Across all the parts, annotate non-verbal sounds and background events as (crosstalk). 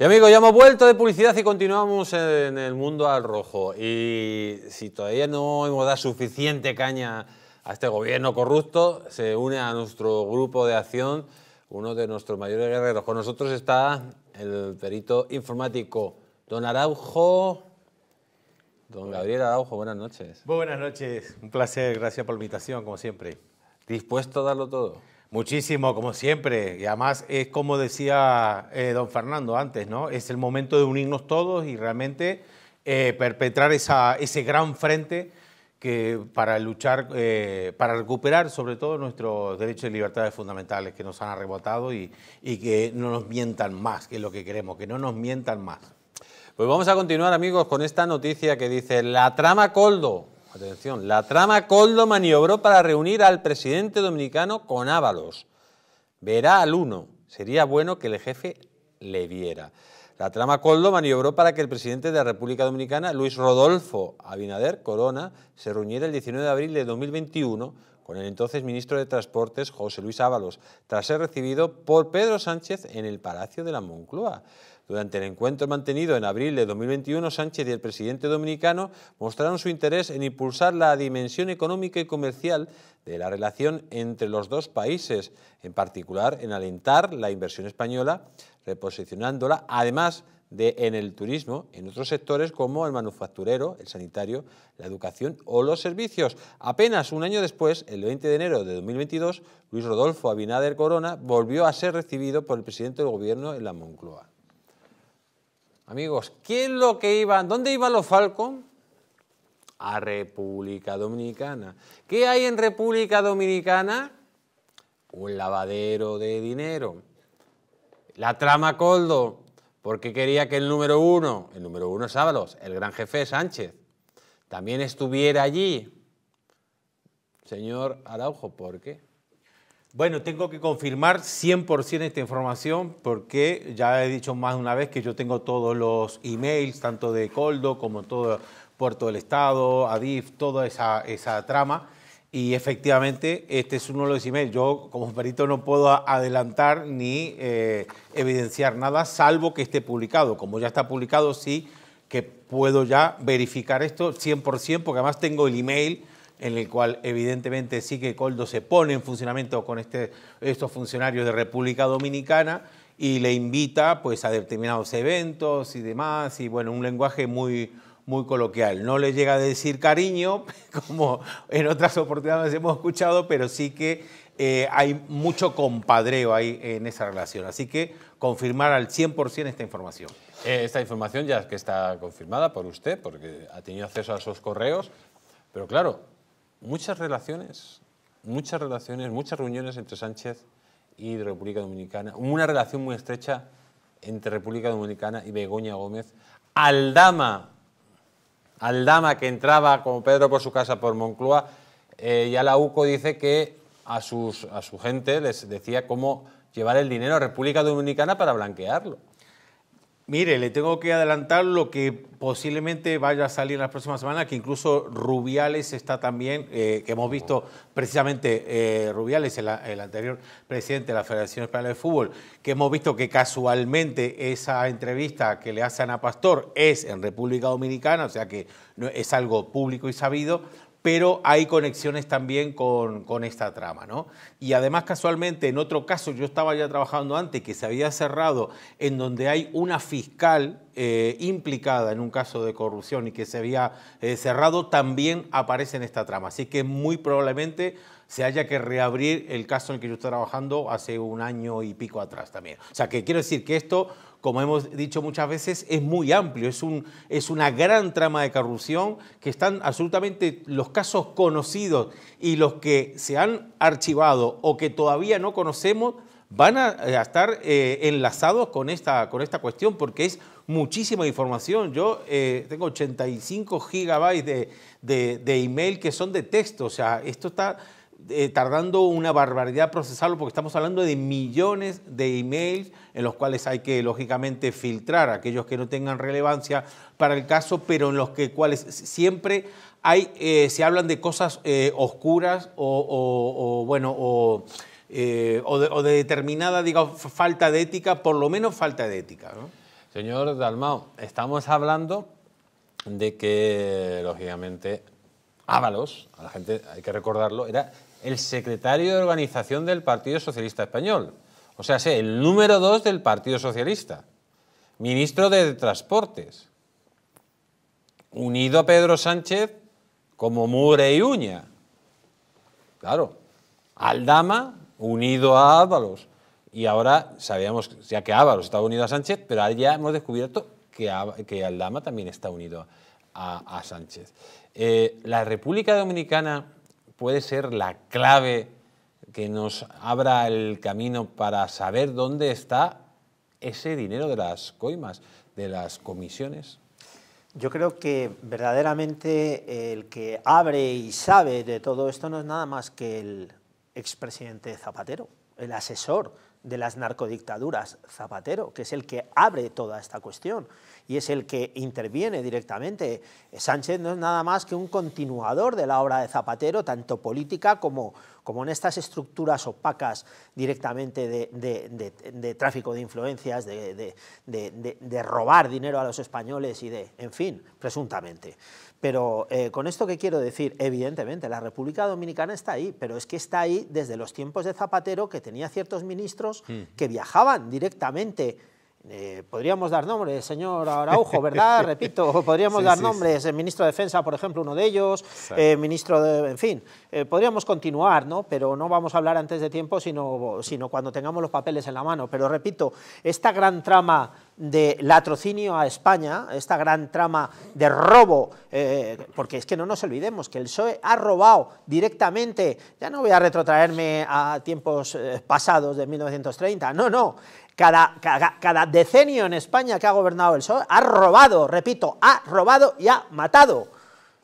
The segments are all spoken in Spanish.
Y amigos, ya hemos vuelto de publicidad y continuamos en el mundo al rojo. Y si todavía no hemos dado suficiente caña a este gobierno corrupto, se une a nuestro grupo de acción uno de nuestros mayores guerreros. Con nosotros está el perito informático, don Araujo. Don Gabriel Araujo, buenas noches. buenas noches, un placer, gracias por la invitación, como siempre. ¿Dispuesto a darlo todo? Muchísimo, como siempre. Y además es como decía eh, don Fernando antes, ¿no? Es el momento de unirnos todos y realmente eh, perpetrar ese gran frente que para luchar, eh, para recuperar sobre todo nuestros derechos y libertades fundamentales que nos han arrebatado y, y que no nos mientan más, que es lo que queremos, que no nos mientan más. Pues vamos a continuar, amigos, con esta noticia que dice, la trama Coldo la trama Coldo maniobró para reunir al presidente dominicano con Ábalos. Verá al uno. Sería bueno que el jefe le viera. La trama Coldo maniobró para que el presidente de la República Dominicana, Luis Rodolfo Abinader Corona, se reuniera el 19 de abril de 2021 con el entonces ministro de Transportes, José Luis Ábalos, tras ser recibido por Pedro Sánchez en el Palacio de la Moncloa. Durante el encuentro mantenido en abril de 2021, Sánchez y el presidente dominicano mostraron su interés en impulsar la dimensión económica y comercial de la relación entre los dos países, en particular en alentar la inversión española, reposicionándola, además de en el turismo, en otros sectores como el manufacturero, el sanitario, la educación o los servicios. Apenas un año después, el 20 de enero de 2022, Luis Rodolfo Abinader Corona volvió a ser recibido por el presidente del gobierno en la Moncloa. Amigos, ¿qué es lo que iban? ¿Dónde iban los Falcon? A República Dominicana. ¿Qué hay en República Dominicana? Un lavadero de dinero. La trama Coldo, porque quería que el número uno, el número uno es Ábalos, el gran jefe Sánchez, también estuviera allí. Señor Araujo, ¿por qué? Bueno, tengo que confirmar 100% esta información porque ya he dicho más de una vez que yo tengo todos los emails, tanto de Coldo como todo Puerto del Estado, Adif, toda esa, trama. Y efectivamente, este es uno de los emails. Yo, como perito, no puedo adelantar ni eh, evidenciar nada, salvo que esté publicado. Como ya está publicado, sí que puedo ya verificar esto 100%, porque además tengo el email en el cual evidentemente sí que Coldo se pone en funcionamiento con este, estos funcionarios de República Dominicana y le invita pues, a determinados eventos y demás, y bueno, un lenguaje muy, muy coloquial. No le llega a decir cariño, (laughs) como en otras oportunidades hemos escuchado, pero sí que eh, hay mucho compadreo ahí en esa relación. Así que confirmar al 100% esta información. Eh, esta información ya es que está confirmada por usted, porque ha tenido acceso a esos correos, pero claro, muchas relaciones, muchas relaciones, muchas reuniones entre Sánchez y República Dominicana, una relación muy estrecha entre República Dominicana y Begoña Gómez, Aldama, dama que entraba como Pedro por su casa por Moncloa, eh, ya la UCO dice que a, sus, a su gente les decía cómo llevar el dinero a República Dominicana para blanquearlo. Mire, le tengo que adelantar lo que posiblemente vaya a salir en las próximas semanas, que incluso Rubiales está también, eh, que hemos visto precisamente eh, Rubiales, el, anterior presidente de la Federación Española de Fútbol, que hemos visto que casualmente esa entrevista que le hacen a Pastor es en República Dominicana, o sea que es algo público y sabido, pero hay conexiones también con, esta trama, ¿no? Y además, casualmente, en otro caso, yo estaba ya trabajando antes, que se había cerrado, en donde hay una fiscal eh, implicada en un caso de corrupción y que se había eh, cerrado, también aparece en esta trama. Así que muy probablemente se haya que reabrir el caso en el que yo estaba trabajando hace un año y pico atrás también. O sea, que quiero decir que esto como hemos dicho muchas veces, es muy amplio, es, un, es una gran trama de corrupción que están absolutamente los casos conocidos y los que se han archivado o que todavía no conocemos van a, eh, estar eh, enlazados con esta, con esta cuestión porque es muchísima información. Yo eh, tengo 85 gigabytes de, de, de email que son de texto, o sea, esto está eh, tardando una barbaridad procesarlo porque estamos hablando de millones de emails en los cuales hay que lógicamente filtrar aquellos que no tengan relevancia para el caso, pero en los que cuales siempre hay, eh, se hablan de cosas eh, oscuras o, bueno, o, o de, determinada digamos, falta de ética, por lo menos falta de ética. Señor Dalmao, estamos hablando de que lógicamente Ábalos, a la gente hay que recordarlo, era el secretario de organización del Partido Socialista Español, o sea, sé, el número dos del Partido Socialista, ministro de Transportes, unido a Pedro Sánchez como mure y uña. Claro, Aldama unido a Ábalos. Y ahora sabíamos ya que Ábalos estaba unido a Sánchez, pero ahora ya hemos descubierto que, que Aldama también está unido a, Sánchez. Eh, la República Dominicana puede ser la clave que nos abra el camino para saber dónde está ese dinero de las coimas, de las comisiones? Yo creo que verdaderamente el que abre y sabe de todo esto no es nada más que el expresidente Zapatero, el asesor de las narcodictaduras Zapatero, que es el que abre toda esta cuestión y es el que interviene directamente. Sánchez no es nada más que un continuador de la obra de Zapatero, tanto política como, como en estas estructuras opacas directamente de, tráfico de influencias, de, robar dinero a los españoles y de, en fin, presuntamente. Pero eh, con esto que quiero decir, evidentemente, la República Dominicana está ahí, pero es que está ahí desde los tiempos de Zapatero, que tenía ciertos ministros mm. que viajaban directamente eh, podríamos dar nombres, señor Araujo, (laughs) ¿verdad? Repito, podríamos dar nombres, el eh, ministro de Defensa, por ejemplo, uno de ellos, eh, ministro de... En fin, eh, podríamos continuar, ¿no? Pero no vamos a hablar antes de tiempo, sino, sino cuando tengamos los papeles en la mano. Pero repito, esta gran trama de latrocinio a España, esta gran trama de robo, eh, porque es que no nos olvidemos que el PSOE ha robado directamente, ya no voy a retrotraerme a tiempos eh, pasados de 1930, no, no, cada, decenio en España que ha gobernado el PSOE ha robado, repito, ha robado y ha matado.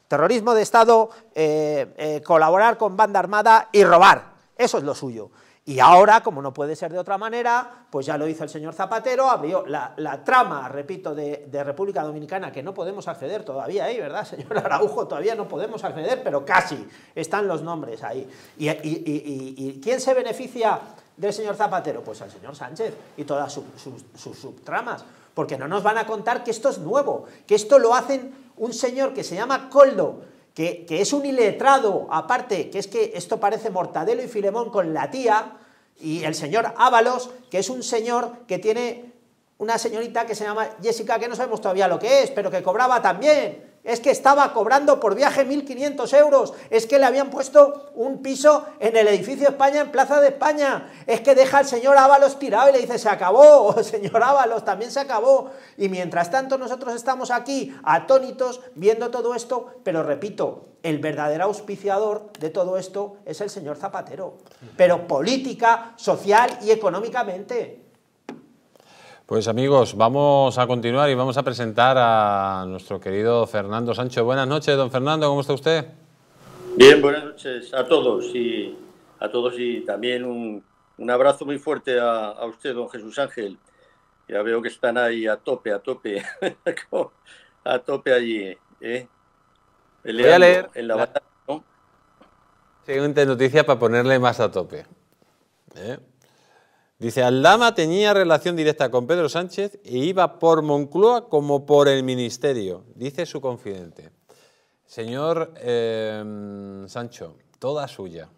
Terrorismo de Estado, eh, colaborar con banda armada y robar, eso es lo suyo. Y ahora, como no puede ser de otra manera, pues ya lo hizo el señor Zapatero, abrió la, trama, repito, de, República Dominicana, que no podemos acceder todavía ahí, ¿verdad, señor Araujo? Todavía no podemos acceder, pero casi están los nombres ahí. ¿Y, quién se beneficia del señor Zapatero? Pues al señor Sánchez y todas sus, sus subtramas, porque no nos van a contar que esto es nuevo, que esto lo hacen un señor que se llama Coldo, que, es un iletrado, aparte, que es que esto parece Mortadelo y Filemón con la tía, y el señor Ábalos, que es un señor que tiene una señorita que se llama Jessica, que no sabemos todavía lo que es, pero que cobraba también es que estaba cobrando por viaje 1.500 euros, es que le habían puesto un piso en el edificio España, en Plaza de España, es que deja al señor Ábalos tirado y le dice, se acabó, (laughs) oh, señor Ábalos, también se acabó. Y mientras tanto nosotros estamos aquí atónitos viendo todo esto, pero repito, el verdadero auspiciador de todo esto es el señor Zapatero, pero política, social y económicamente. Pues amigos, vamos a continuar y vamos a presentar a nuestro querido Fernando Sancho. Buenas noches, don Fernando, ¿cómo está usted? Bien, buenas noches a todos y a todos y también un, abrazo muy fuerte a, usted, don Jesús Ángel. Ya veo que están ahí a tope, a tope, (laughs) a tope allí. ¿eh? Voy a leer en la, Siguiente noticia para ponerle más a tope. ¿eh? Dice, Aldama tenía relación directa con Pedro Sánchez e iba por Moncloa como por el ministerio, dice su confidente. Señor em, Sancho, toda suya.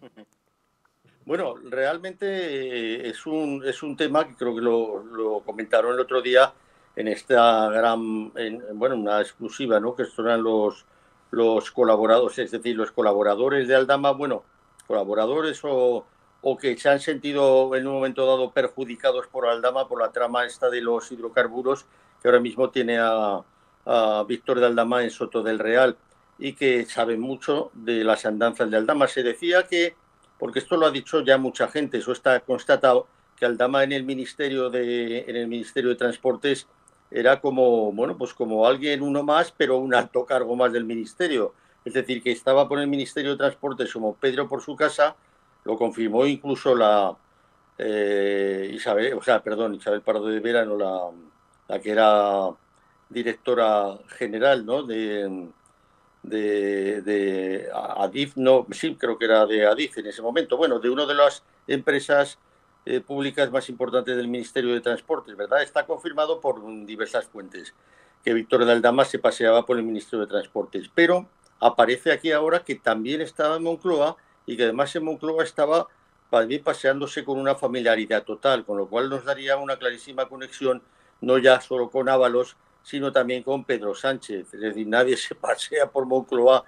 Bueno, realmente eh, es un, es un tema que creo que lo, comentaron el otro día en esta gran, bueno, una exclusiva, ¿no? Que son los, los colaboradores, es decir, los colaboradores de Aldama, bueno, colaboradores o o que se han sentido en un momento dado perjudicados por Aldama, por la trama esta de los hidrocarburos que ahora mismo tiene a, Víctor de Aldama en Soto del Real y que sabe mucho de las andanzas de Aldama. Se decía que, porque esto lo ha dicho ya mucha gente, eso está constatado, que Aldama en el Ministerio de, en el Ministerio de Transportes era como, bueno, pues como alguien uno más, pero un alto cargo más del Ministerio. Es decir, que estaba por el Ministerio de Transportes como Pedro por su casa lo confirmó incluso la eh, Isabel, o sea, perdón, Isabel Pardo de Vera, no la, que era directora general de, Adif, no, sí, creo que era de Adif en ese momento, bueno, de una de las empresas eh, públicas más importantes del Ministerio de Transportes, ¿verdad? Está confirmado por diversas fuentes que Víctor de se paseaba por el Ministerio de Transportes, pero aparece aquí ahora que también estaba en Moncloa y que además en Moncloa estaba paseándose con una familiaridad total, con lo cual nos daría una clarísima conexión, no ya solo con Ábalos, sino también con Pedro Sánchez. Es decir, nadie se (laughs) pasea por Moncloa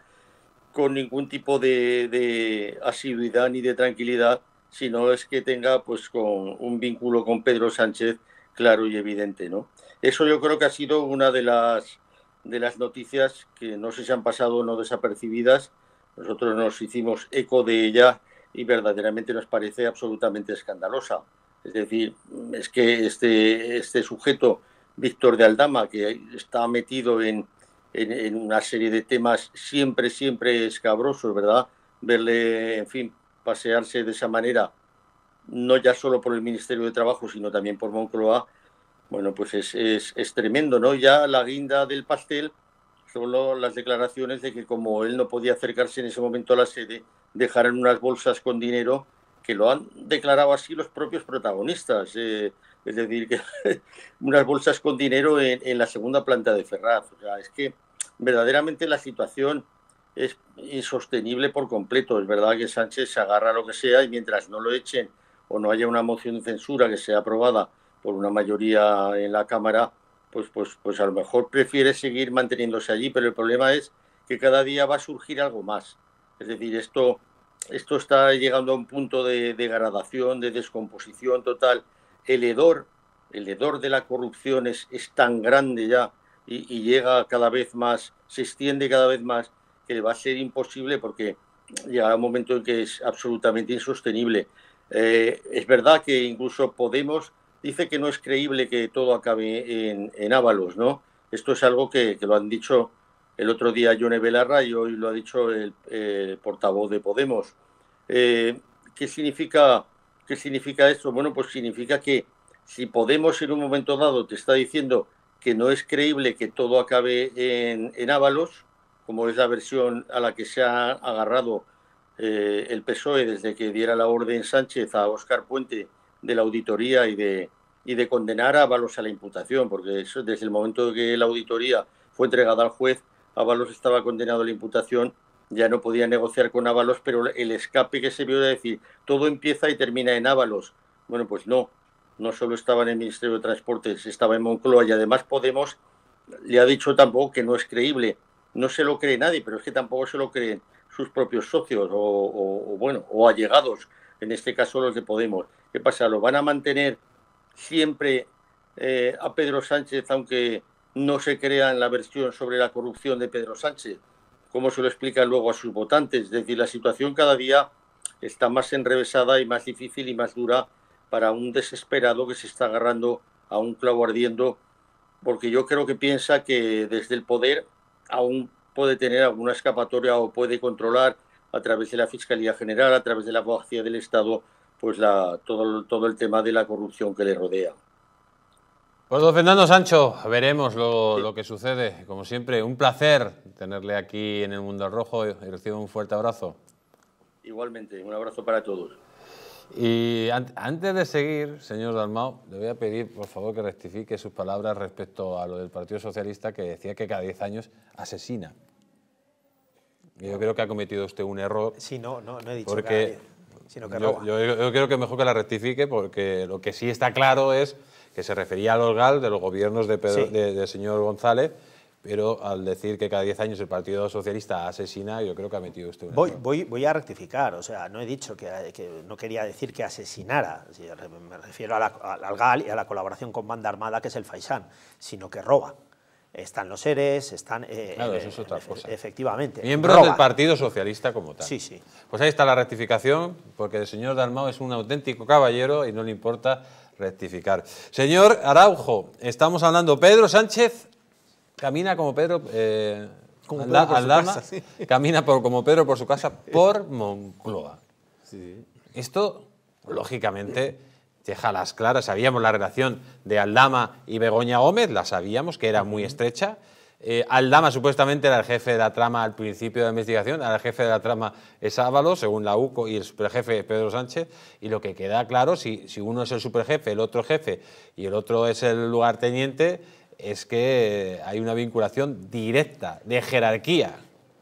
con ningún tipo de, asiduidad ni de tranquilidad, sino es que tenga pues con un vínculo con Pedro Sánchez claro y evidente, ¿no? Eso yo creo que ha sido una de las de las noticias que no sé si han pasado o no desapercibidas, nosotros nos hicimos eco de ella y verdaderamente nos parece absolutamente escandalosa. Es decir, es que este, este sujeto, Víctor de Aldama, que está metido en, en, una serie de temas siempre, siempre escabrosos, ¿verdad? Verle, en fin, pasearse de esa manera, no ya solo por el Ministerio de Trabajo, sino también por Moncloa, bueno, pues es, es, es tremendo, ¿no? Ya la guinda del pastel solo las declaraciones de que como él no podía acercarse en ese momento a la sede, dejaron unas bolsas con dinero que lo han declarado así los propios protagonistas. Eh, es decir, que (laughs) unas bolsas con dinero en, la segunda planta de Ferraz. O sea, es que verdaderamente la situación es insostenible por completo. Es verdad que Sánchez se agarra lo que sea y mientras no lo echen o no haya una moción de censura que sea aprobada por una mayoría en la Cámara, pues, pues, pues, a lo mejor prefiere seguir manteniéndose allí, pero el problema es que cada día va a surgir algo más. Es decir, esto, esto está llegando a un punto de degradación, de descomposición total. El hedor, el hedor de la corrupción es, tan grande ya y, llega cada vez más, se extiende cada vez más, que va a ser imposible porque llegará un momento en que es absolutamente insostenible. Eh, es verdad que incluso Podemos dice que no es creíble que todo acabe en, en Ábalos, ¿no? Esto es algo que, lo han dicho el otro día Yone Belarra y hoy lo ha dicho el, portavoz de Podemos. Eh, ¿qué, significa, ¿Qué significa esto? Bueno, pues significa que si Podemos en un momento dado te está diciendo que no es creíble que todo acabe en, en Ábalos, como es la versión a la que se ha agarrado eh, el PSOE desde que diera la orden Sánchez a Óscar Puente de la auditoría y de, y de condenar a Avalos a la imputación, porque eso, desde el momento que la auditoría fue entregada al juez, Avalos estaba condenado a la imputación, ya no podía negociar con Avalos, pero el escape que se vio de decir, todo empieza y termina en Avalos. Bueno, pues no, no solo estaba en el Ministerio de Transportes, estaba en Moncloa y además Podemos le ha dicho tampoco que no es creíble. No se lo cree nadie, pero es que tampoco se lo creen sus propios socios o bueno, o allegados, en este caso los de Podemos. ¿Qué pasa? ¿Lo van a mantener siempre eh, a Pedro Sánchez, aunque no se crea en la versión sobre la corrupción de Pedro Sánchez? ¿Cómo se lo explica luego a sus votantes? Es decir, la situación cada día está más enrevesada y más difícil y más dura para un desesperado que se está agarrando a un clavo ardiendo, porque yo creo que piensa que desde el poder aún puede tener alguna escapatoria o puede controlar a través de la Fiscalía General, a través de la Abogacía del Estado, pues la, todo, el tema de la corrupción que le rodea. Pues don Fernando Sancho, veremos lo, que sucede. Como siempre, un placer tenerle aquí en el Mundo Rojo y recibo un fuerte abrazo. Igualmente, un abrazo para todos. Y antes de seguir, señor Dalmao, le voy a pedir, por favor, que rectifique sus palabras respecto a lo del Partido Socialista que decía que cada 10 años asesina. Yo creo que ha cometido usted un error. Sí, no, no, no he dicho porque, yo, creo que mejor que la rectifique porque lo que sí está claro es que se refería al gal de los gobiernos del de, señor González, pero al decir que cada 10 años el Partido Socialista asesina, yo creo que ha metido usted un. voy, voy, a rectificar, o sea, no he dicho que, no quería decir que asesinara, me refiero al GAL y a la colaboración con banda armada que es el Faisán, sino que roba están los seres, están... Eh, claro, eso eh, es otra cosa. Efectivamente. Miembros del Partido Socialista como tal. Sí, sí. Pues ahí está la rectificación, porque el señor Dalmao es un auténtico caballero y no le importa rectificar. Señor Araujo, estamos hablando, Pedro Sánchez camina como Pedro... Eh, (laughs) camina por, como Pedro por su casa por Moncloa. Esto, lógicamente deja las claras, sabíamos la relación de Aldama y Begoña Gómez, la sabíamos, que era muy estrecha. Eh, Aldama supuestamente era el jefe de la trama al principio de la investigación, ahora el jefe de la trama es Ábalos, según la UCO, y el superjefe Pedro Sánchez, y lo que queda claro, si, si uno es el superjefe, el otro jefe y el otro es el lugarteniente, es que hay una vinculación directa de jerarquía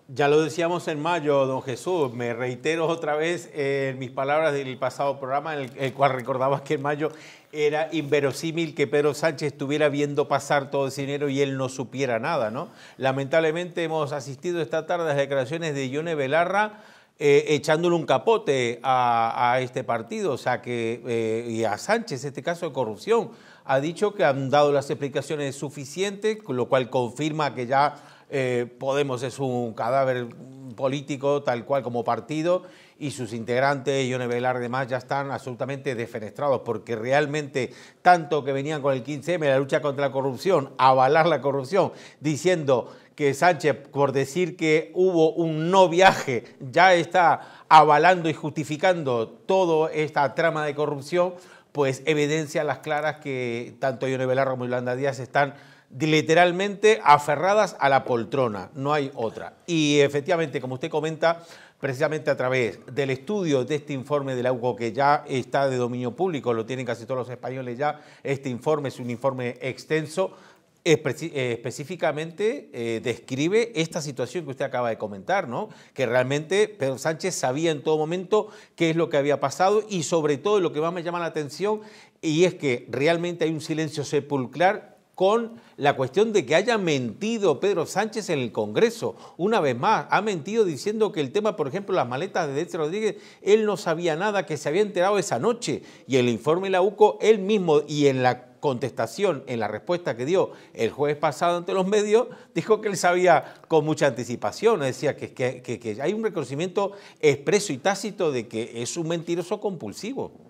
ya lo decíamos en mayo, don Jesús, me reitero otra vez en mis palabras del pasado programa en el, cual recordaba que en mayo era inverosímil que Pedro Sánchez estuviera viendo pasar todo ese dinero y él no supiera nada, ¿no? Lamentablemente hemos asistido esta tarde a las declaraciones de Ione Belarra, eh, echándole un capote a, este partido, o sea que, eh, y a Sánchez, este caso de corrupción. Ha dicho que han dado las explicaciones suficientes, lo cual confirma que ya eh, Podemos es un cadáver político tal cual como partido y sus integrantes, Ione Velar y demás, ya están absolutamente defenestrados porque realmente tanto que venían con el 15M, la lucha contra la corrupción, avalar la corrupción, diciendo que Sánchez, por decir que hubo un no viaje, ya está avalando y justificando toda esta trama de corrupción, pues evidencia las claras que tanto Ione Velar como Yolanda Díaz están literalmente aferradas a la poltrona, no hay otra. Y efectivamente, como usted comenta, precisamente a través del estudio de este informe del AUCO, que ya está de dominio público, lo tienen casi todos los españoles ya, este informe es un informe extenso, específicamente eh, describe esta situación que usted acaba de comentar, ¿no? Que realmente Pedro Sánchez sabía en todo momento qué es lo que había pasado y sobre todo lo que más me llama la atención y es que realmente hay un silencio sepulcral con la cuestión de que haya mentido Pedro Sánchez en el Congreso. Una vez más, ha mentido diciendo que el tema, por ejemplo, las maletas de Dexter Rodríguez, él no sabía nada, que se había enterado esa noche. Y el informe Lauco, él mismo, y en la contestación, en la respuesta que dio el jueves pasado ante los medios, dijo que él sabía con mucha anticipación, decía que hay un reconocimiento expreso y tácito de que es un mentiroso compulsivo.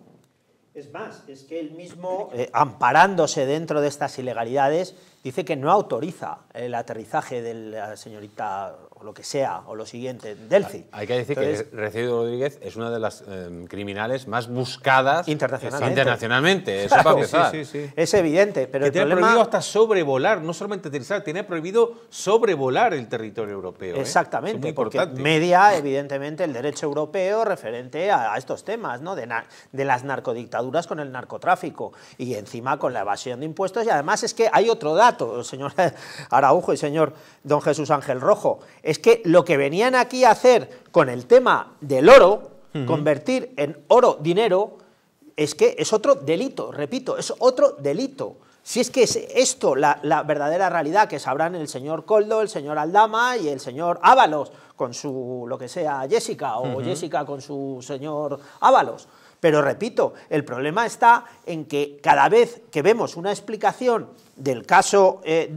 Es más, es que él mismo, eh, amparándose dentro de estas ilegalidades, dice que no autoriza el aterrizaje de la eh, señorita o lo que sea, o lo siguiente, Delci. Hay que decir que Recedo Rodríguez es una de las eh, criminales más buscadas eh, internacionalmente. Es evidente, pero tiene prohibido hasta sobrevolar, no solamente aterrizar, tiene prohibido sobrevolar el territorio europeo. Exactamente, porque media evidentemente el derecho europeo referente a, estos temas, ¿no? De, de las narcodictaduras con el narcotráfico y encima con la evasión de impuestos. Y además es que hay otro dato señor (laughs) Araujo y señor don Jesús Ángel Rojo. Es que lo que venían aquí a hacer con el tema del oro, convertir en oro dinero, es que es otro delito, repito, es otro delito. Si es que es esto la, verdadera realidad que sabrán el señor Coldo, el señor Aldama y el señor Ábalos, con su lo que sea Jessica, o Jessica con su señor Ábalos. Pero repito, el problema está en que cada vez que vemos una explicación del caso eh,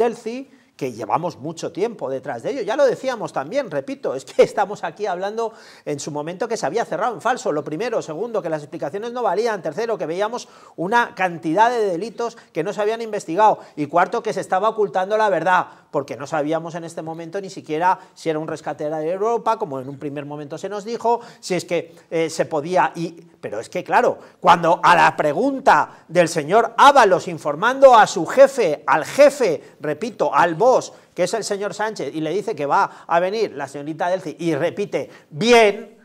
que llevamos mucho tiempo detrás de ello. Ya lo decíamos también, repito, es que (laughs) estamos aquí hablando en su momento que se había cerrado en falso. Lo primero, segundo, que las explicaciones no valían. Tercero, que veíamos una cantidad de delitos que no se habían investigado. Y cuarto, que se estaba ocultando la verdad, porque no sabíamos en este momento ni siquiera si era un rescate de Europa, como en un primer momento se nos dijo, si es que eh, se podía... Y... Pero es que, claro, cuando a la pregunta del señor Ábalos informando a su jefe, al jefe, repito, al voto que es el señor Sánchez, y le dice que va a venir la señorita Delci y repite, bien,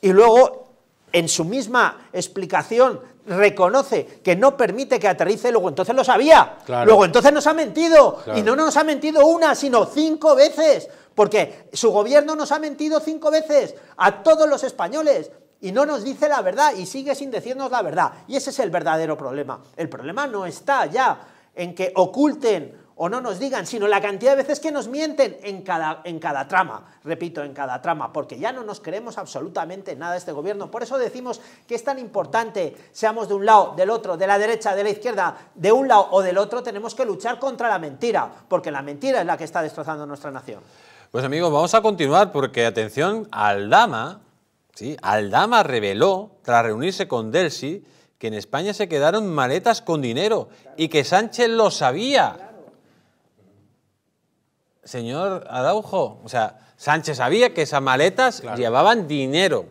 y luego en su misma explicación reconoce que no permite que aterrice, luego entonces lo sabía, luego entonces nos ha mentido, y no nos ha mentido una, sino cinco veces, porque su gobierno nos ha mentido cinco veces a todos los españoles, y no nos dice la verdad y sigue sin decirnos la verdad. Y ese es el verdadero problema. El problema no está ya en que oculten o no nos digan, sino la cantidad de veces que nos mienten en cada, en cada trama, repito, en cada trama, porque ya no nos creemos absolutamente nada este gobierno. Por eso decimos que es tan importante, seamos de un lado, del otro, de la derecha, de la izquierda, de un lado o del otro, tenemos que luchar contra la mentira, porque la mentira es la que está destrozando nuestra nación. Pues amigos, vamos a continuar porque, atención, Aldama, ¿sí? Aldama reveló, tras reunirse con Delsi, que en España se quedaron maletas con dinero y que Sánchez lo sabía señor Araujo, o sea, Sánchez sabía que esas maletas llevaban dinero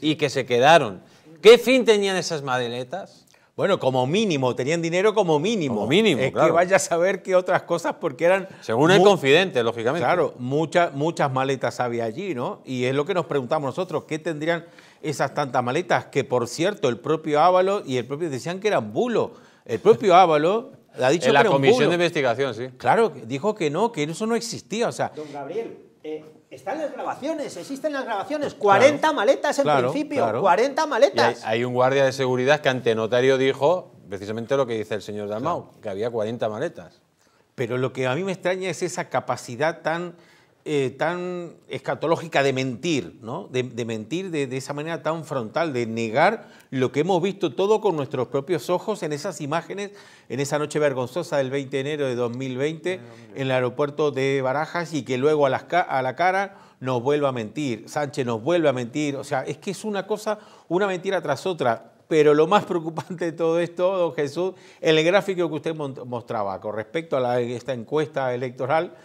y que se quedaron. ¿Qué fin tenían esas maletas? Bueno, como mínimo, tenían dinero como mínimo. mínimo, es que vaya a saber qué otras cosas, porque eran... Según el confidente, lógicamente. Claro, muchas, muchas maletas había allí, ¿no? Y es lo que nos preguntamos nosotros, ¿qué tendrían esas tantas maletas? Que, por cierto, el propio Ávalo y el propio decían que eran bulos. El propio Ávalo en la comisión de investigación, sí. Claro, dijo que no, que eso no existía. O sea, Don Gabriel, eh, están las grabaciones, existen las grabaciones. 40 maletas en principio, 40 maletas. hay, hay, un guardia de seguridad que ante notario dijo precisamente lo que dice el señor Dalmau, que había 40 maletas. Pero lo que a mí me extraña es esa capacidad tan eh, tan escatológica de mentir, de, mentir de, esa manera tan frontal, de negar lo que hemos visto todo con nuestros propios ojos en esas imágenes, en esa noche vergonzosa del 20 de enero de 2020 en el aeropuerto de Barajas y que luego a, la cara nos vuelva a mentir, Sánchez nos vuelve a mentir, o sea, es que es una cosa, una mentira tras otra. Pero lo más preocupante de todo esto, don Jesús, el gráfico que usted mostraba con respecto a esta encuesta electoral,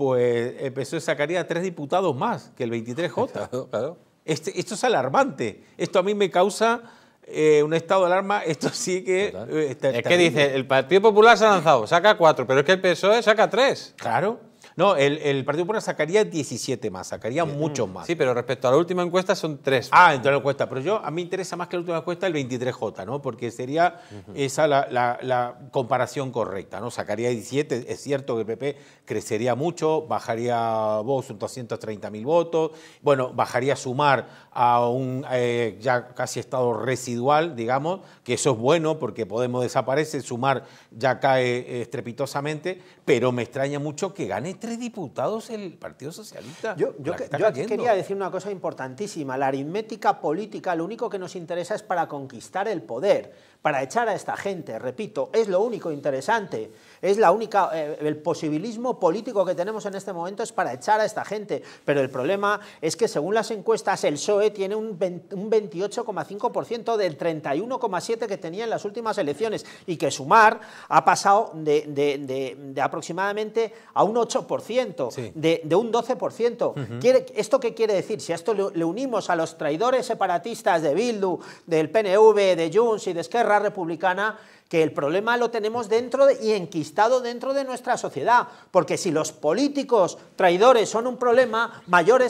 pues el PSOE sacaría tres diputados más que el 23J. (laughs) Este, esto es alarmante. Esto a mí me causa eh, un estado de alarma. Esto sí que. Eh, es que dice, el Partido Popular se ha lanzado, saca cuatro, pero es que el PSOE saca tres. Claro. No, el, Partido Popular sacaría 17 más, sacaría muchos más. Sí, pero respecto a la última encuesta son 3. Ah, entonces la encuesta. Pero yo, a mí me interesa más que la última encuesta el 23J, ¿no? Porque sería esa la, comparación correcta, ¿no? Sacaría 17, es cierto que el PP crecería mucho, bajaría vos 230 mil votos, bueno, bajaría sumar a un eh, ya casi estado residual, digamos, que eso es bueno porque Podemos desaparece, sumar ya cae eh, estrepitosamente, pero me extraña mucho que gane tres diputados el Partido Socialista. Yo, yo quería decir una cosa importantísima. La aritmética política lo único que nos interesa es para conquistar el poder para echar a esta gente, repito, es lo único interesante, es la única, eh, el posibilismo político que tenemos en este momento es para echar a esta gente, pero el problema es que según las encuestas el PSOE tiene un, 28,5% del 31,7% que tenía en las últimas elecciones y que sumar ha pasado de, aproximadamente a un 8%, de, un 12%. ¿Esto qué quiere decir? Si a esto le, unimos a los traidores separatistas de Bildu, del PNV, de Junts y de Esquerra, republicana que el problema lo tenemos dentro y enquistado dentro de nuestra sociedad, porque si los políticos traidores son un problema, mayor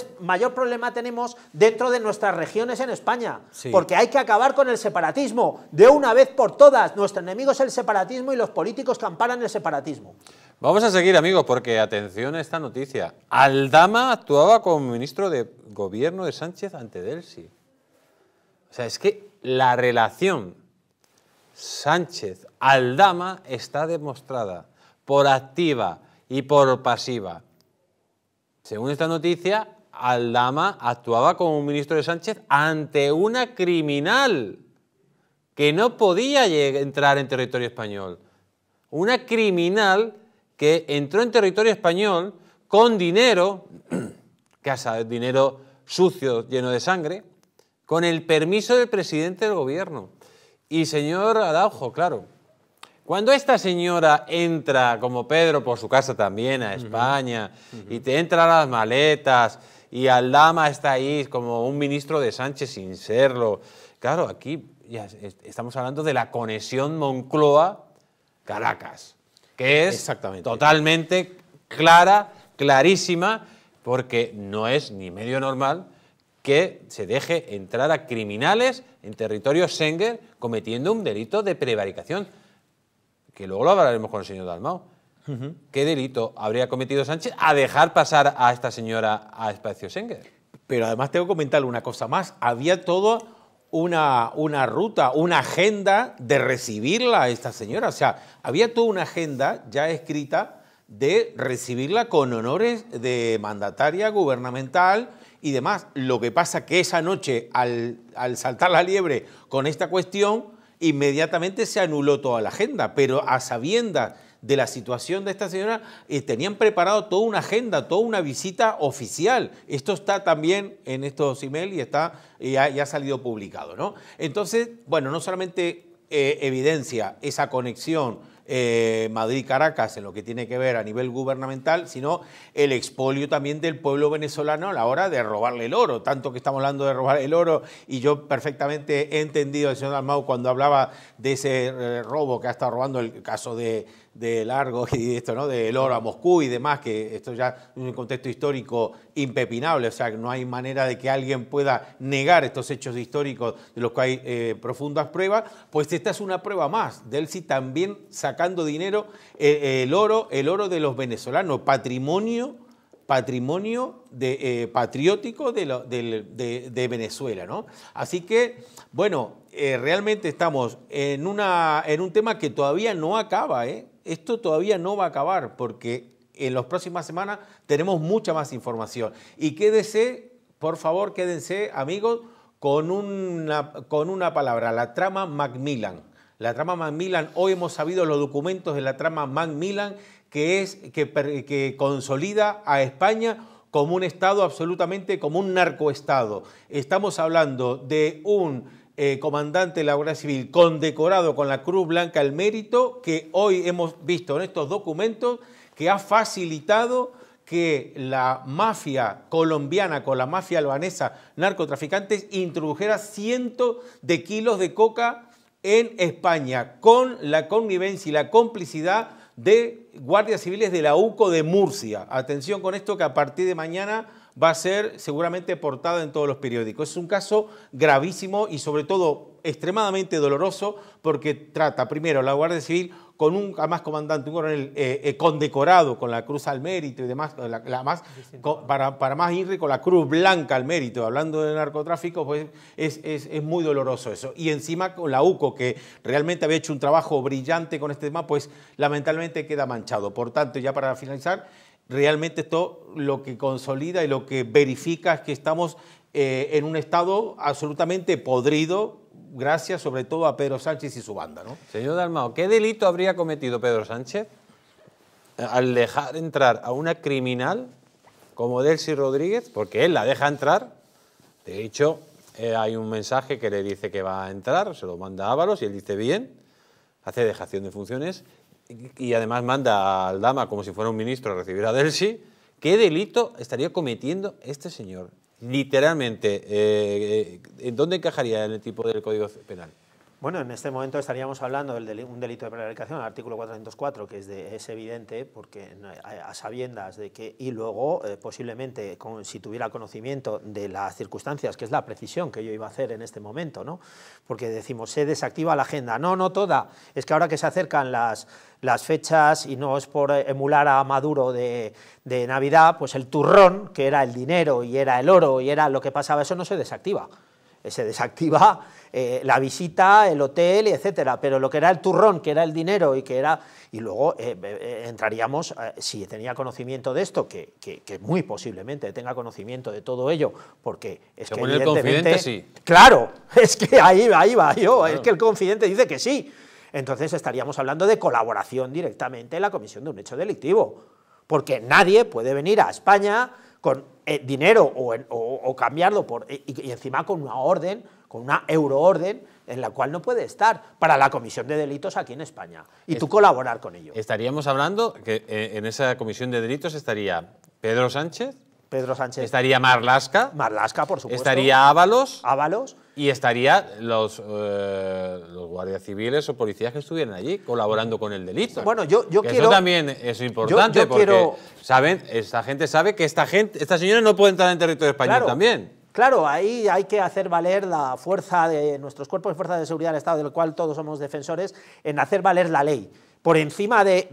problema tenemos dentro de nuestras regiones en España, porque hay que acabar con el separatismo de una vez por todas. Nuestro enemigo es el separatismo y los políticos que amparan el separatismo. Vamos a seguir, amigos, porque atención a esta noticia. Aldama actuaba como ministro de Gobierno de Sánchez ante Delsi. O sea, es que la relación Sánchez Aldama está demostrada por activa y por pasiva. Según esta noticia, Aldama actuaba como un ministro de Sánchez ante una criminal que no podía entrar en territorio español. Una criminal que entró en territorio español con dinero, casa, (clears throat) dinero sucio lleno de sangre, con el permiso del presidente del gobierno. Y señor Araujo, claro, cuando esta señora entra, como Pedro por su casa también, a España, y te entran las maletas, y dama está ahí como un ministro de Sánchez sin serlo, claro, aquí estamos hablando de la conexión Moncloa-Caracas, que es Exactamente. totalmente clara, clarísima, porque no es ni medio normal que se deje entrar a criminales en territorio Schengen cometiendo un delito de prevaricación, que luego lo hablaremos con el señor Dalmau. ¿Qué delito habría cometido Sánchez a dejar pasar a esta señora a espacio Schengen? Pero además tengo que comentarle una cosa más. Había todo una, una ruta, una agenda de recibirla a esta señora. O sea, había toda una agenda ya escrita de recibirla con honores de mandataria gubernamental, y demás. Lo que pasa que esa noche, al, saltar la liebre con esta cuestión, inmediatamente se anuló toda la agenda, pero a sabiendas de la situación de esta señora, eh, tenían preparado toda una agenda, toda una visita oficial. Esto está también en estos emails y está y ha, salido publicado, ¿no? Entonces, bueno, no solamente eh, evidencia esa conexión eh, Madrid-Caracas en lo que tiene que ver a nivel gubernamental, sino el expolio también del pueblo venezolano a la hora de robarle el oro. Tanto que estamos hablando de robar el oro y yo perfectamente he entendido al señor Dalmau cuando hablaba de ese eh, robo que ha estado robando el caso de de largo y esto, ¿no? Del oro a Moscú y demás, que esto ya es un contexto histórico impepinable, o sea, no hay manera de que alguien pueda negar estos hechos históricos de los que hay eh, profundas pruebas, pues esta es una prueba más. Delsi también sacando dinero, eh, eh, el oro, el oro de los venezolanos, patrimonio patrimonio de, patriótico de, Venezuela. ¿no? Así que, bueno, realmente estamos en, una, en un tema que todavía no acaba. ¿eh? esto todavía no va a acabar porque en las próximas semanas tenemos mucha más información. Y quédense, por favor, quédense, amigos, con una, con una palabra, la trama Macmillan. La trama Macmillan, hoy hemos sabido los documentos de la trama Macmillan que, es, que, que consolida a España como un Estado absolutamente, como un narcoestado. Estamos hablando de un eh, comandante de la Guardia Civil, condecorado con la Cruz Blanca al mérito, que hoy hemos visto en estos documentos que ha facilitado que la mafia colombiana con la mafia albanesa, narcotraficantes, introdujera cientos de kilos de coca en España con la connivencia y la complicidad de guardias civiles de la UCO de Murcia. Atención con esto que a partir de mañana va a ser seguramente portada en todos los periódicos. Es un caso gravísimo y sobre todo extremadamente doloroso porque trata primero la Guardia Civil con un además comandante, un coronel eh, eh, condecorado con la Cruz al Mérito y demás, para, más ir con la Cruz Blanca al Mérito, hablando de narcotráfico, pues es, es, muy doloroso eso. Y encima con la UCO, que realmente había hecho un trabajo brillante con este tema, pues lamentablemente queda manchado. Por tanto, ya para finalizar, realmente todo lo que consolida y lo que verifica es que estamos eh, en un estado absolutamente podrido, gracias sobre todo a Pedro Sánchez y su banda. ¿no? Señor Dalmao, ¿qué delito habría cometido Pedro Sánchez eh, al dejar entrar a una criminal como Delcy Rodríguez? Porque él la deja entrar. De hecho, eh, hay un mensaje que le dice que va a entrar, se lo manda a Ábalos y él dice bien, hace dejación de funciones y además manda al Dama como si fuera un ministro a recibir a Delsi, ¿qué delito estaría cometiendo este señor? Literalmente, eh, eh, ¿en dónde encajaría en el tipo del Código Penal? Bueno, en este momento estaríamos hablando de un delito de prevaricación, el artículo 404, que es, evidente, porque a, sabiendas de que, y luego eh, posiblemente si tuviera conocimiento de las circunstancias, que es la precisión que yo iba a hacer en este momento, ¿no? porque decimos, se desactiva la agenda, no, no toda, es que ahora que se acercan las, fechas, y no es por emular a Maduro de, de Navidad, pues el turrón, que era el dinero y era el oro y era lo que pasaba, eso no se desactiva se desactiva eh, la visita, el hotel, etcétera. Pero lo que era el turrón, que era el dinero y que era. Y luego eh, eh, entraríamos, si tenía conocimiento de esto, que, muy posiblemente tenga conocimiento de todo ello, porque es el confidente, sí. Claro, (laughs) es que ahí va, ahí va yo, es que el confidente dice que sí. Entonces estaríamos hablando de colaboración directamente en la comisión de un hecho delictivo. Porque nadie puede venir a España con eh, dinero o, o, cambiarlo por, y, encima con una orden, con una euroorden en la cual no puede estar para la comisión de delitos aquí en España y tú colaborar con ello. Estaríamos hablando que eh, en esa comisión de delitos estaría Pedro Sánchez, Pedro Sánchez. Estaría Marlasca. Marlasca, por supuesto. Estaría Ábalos. Y estarían eh, los, guardias civiles o policías que estuvieran allí colaborando con el delito. Bueno, yo, yo quiero. Eso también es importante porque saben, esta gente sabe que esta gente, estas señora no pueden entrar en territorio español también. Claro, ahí hay que hacer valer la fuerza de nuestros cuerpos de fuerza de seguridad del Estado, del cual todos somos defensores, en hacer valer la ley por encima de,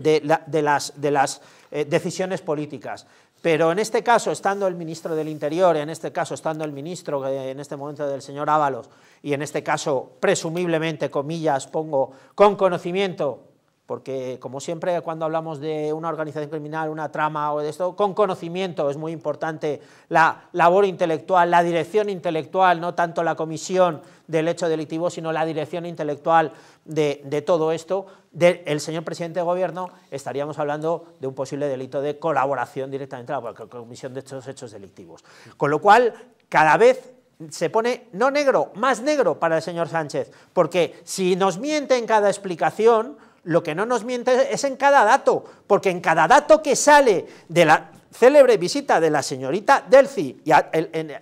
las, de las eh, decisiones políticas. Pero en este caso, estando el ministro del Interior, en este caso, estando el ministro, en este momento del señor Ábalos, y en este caso, presumiblemente, comillas, pongo, con conocimiento porque como siempre cuando hablamos de una organización criminal, una trama o de esto, con conocimiento es muy importante la labor intelectual, la dirección intelectual, no tanto la comisión del hecho delictivo, sino la dirección intelectual de, todo esto, del señor presidente de gobierno, estaríamos hablando de un posible delito de colaboración directamente con la comisión de estos hechos delictivos. Con lo cual, cada vez se pone no negro, más negro para el señor Sánchez, porque si nos miente en cada explicación, lo que no nos miente es en cada dato, porque en cada dato que sale de la célebre visita de la señorita Delci, y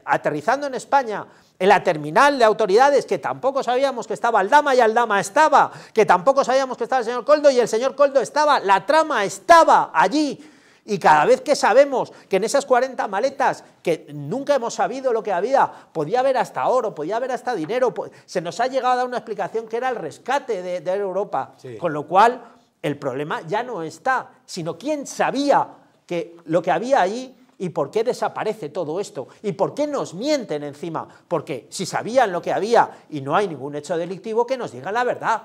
aterrizando en España, en la terminal de autoridades, que tampoco sabíamos que estaba dama y dama estaba, que tampoco sabíamos que estaba el señor Coldo y el señor Coldo estaba, la trama estaba allí, y cada vez que sabemos que en esas 40 maletas, que nunca hemos sabido lo que había, podía haber hasta oro, podía haber hasta dinero, se nos ha llegado a dar una explicación que era el rescate de, Europa. Con lo cual, el problema ya no está, sino quién sabía que lo que había ahí y por qué desaparece todo esto y por qué nos mienten encima. Porque si sabían lo que había y no hay ningún hecho delictivo, que nos digan la verdad.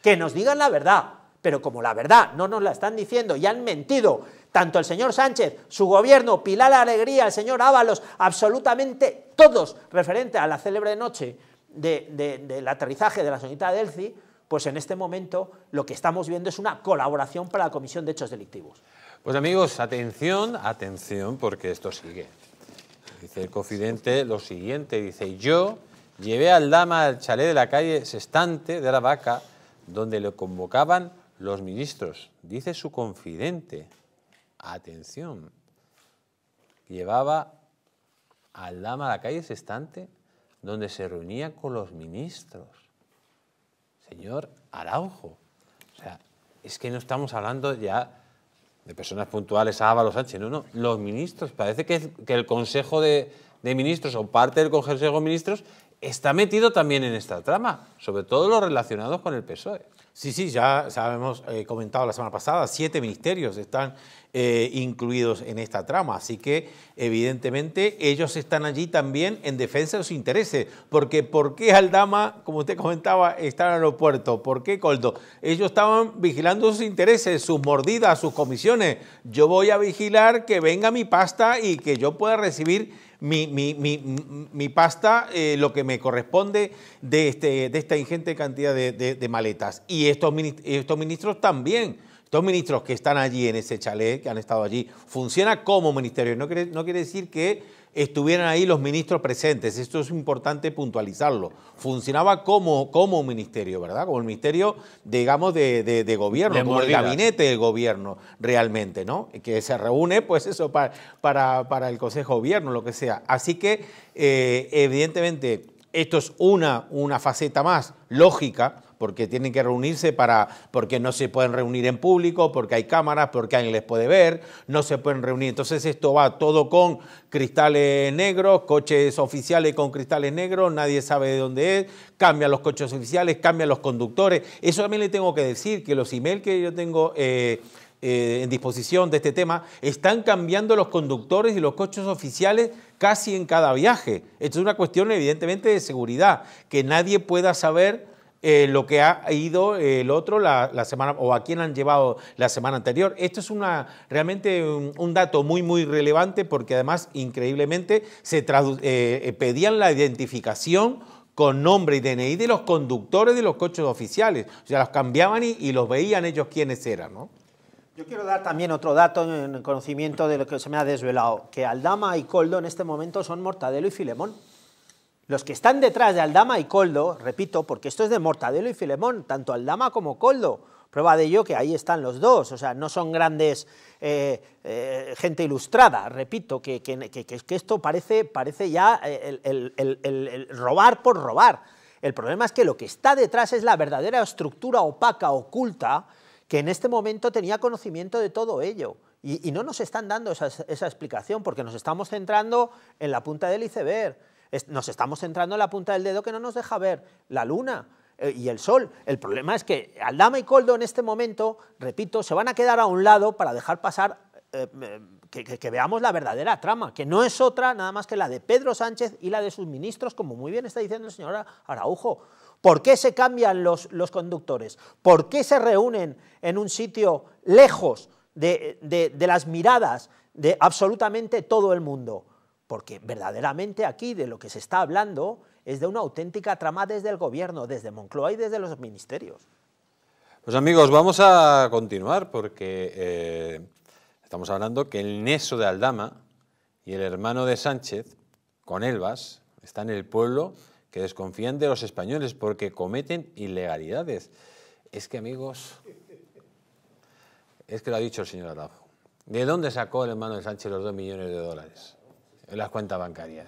Que nos digan la verdad. Pero como la verdad no nos la están diciendo y han mentido tanto el señor Sánchez, su gobierno, Pilar Alegría, el señor Ábalos, absolutamente todos referente a la célebre noche del aterrizaje de la señorita Delci, pues en este momento lo que estamos viendo es una colaboración para la comisión de hechos delictivos. Pues amigos, atención, atención, porque esto sigue. Dice el confidente lo siguiente, dice, yo llevé al dama al chalet de la calle Sestante de la Vaca, donde lo convocaban los ministros, dice su confidente. Atención. Llevaba al dama a la calle ese estante donde se reunía con los ministros. Señor Araujo. O sea, es que no estamos hablando ya de personas puntuales a Ábalos Sánchez, no, no, los ministros. Parece que, el Consejo de, de, Ministros o parte del Consejo de Ministros está metido también en esta trama, sobre todo los relacionados con el PSOE. Sí, sí, ya, sabemos hemos eh, comentado la semana pasada, siete ministerios están eh, incluidos en esta trama, así que evidentemente ellos están allí también en defensa de sus intereses, porque ¿por qué Aldama, como usted comentaba, está en el aeropuerto? ¿Por qué Coldo? Ellos estaban vigilando sus intereses, sus mordidas, sus comisiones. Yo voy a vigilar que venga mi pasta y que yo pueda recibir mi, mi, mi, pasta, eh, lo que me corresponde de, este, de esta ingente cantidad de, maletas. Y estos, estos ministros también. Estos ministros que están allí en ese chalet, que han estado allí, funciona como ministerio. No no quiere decir que estuvieran ahí los ministros presentes. Esto es importante puntualizarlo. Funcionaba como, como un ministerio, ¿verdad? Como el ministerio, digamos, de, gobierno, como el gabinete del gobierno realmente, ¿no? Que se reúne, pues eso, para, para, para el Consejo de Gobierno, lo que sea. Así que, eh, evidentemente, esto es una, una faceta más lógica porque tienen que reunirse para, porque no se pueden reunir en público, porque hay cámaras, porque alguien les puede ver, no se pueden reunir. Entonces esto va todo con cristales negros, coches oficiales con cristales negros, nadie sabe de dónde es, cambian los coches oficiales, cambian los conductores. Eso también le tengo que decir, que los emails que yo tengo... Eh, eh, en disposición de este tema, están cambiando los conductores y los coches oficiales casi en cada viaje. Esto es una cuestión evidentemente de seguridad, que nadie pueda saber eh, lo que ha ido eh, el otro la, semana o a quién han llevado la semana anterior. Esto es una, realmente un, dato muy, muy relevante porque además, increíblemente, se eh, pedían la identificación con nombre y DNI de los conductores de los coches oficiales. O sea, los cambiaban y, los veían ellos quiénes eran, Yo quiero dar también otro dato en conocimiento de lo que se me ha desvelado, que Aldama y Coldo en este momento son Mortadelo y Filemón. Los que están detrás de Aldama y Coldo, repito, porque esto es de Mortadelo y Filemón, tanto Aldama como Coldo, prueba de ello que ahí están los dos, o sea, no son grandes eh, eh, gente ilustrada, repito, que, que, esto parece, parece ya eh, el, robar por robar. El problema es que lo que está detrás es la verdadera estructura opaca, oculta, que en este momento tenía conocimiento de todo ello. Y, no nos están dando esa, esa explicación porque nos estamos centrando en la punta del iceberg nos estamos centrando en la punta del dedo que no nos deja ver la luna eh, y el sol. El problema es que Aldama y Coldo en este momento, repito, se van a quedar a un lado para dejar pasar eh, eh, que, veamos la verdadera trama, que no es otra nada más que la de Pedro Sánchez y la de sus ministros, como muy bien está diciendo el señor Araujo. ¿Por qué se cambian los, conductores? ¿Por qué se reúnen en un sitio lejos de las miradas de absolutamente todo el mundo? porque verdaderamente aquí de lo que se está hablando es de una auténtica trama desde el gobierno, desde Moncloa y desde los ministerios. Pues amigos, vamos a continuar porque eh, estamos hablando que el neso de Aldama y el hermano de Sánchez, con Elvas, está en el pueblo que desconfían de los españoles porque cometen ilegalidades. Es que amigos, es que lo ha dicho el señor Araujo. ¿De dónde sacó el hermano de Sánchez los dos millones de dólares? en las cuentas bancarias.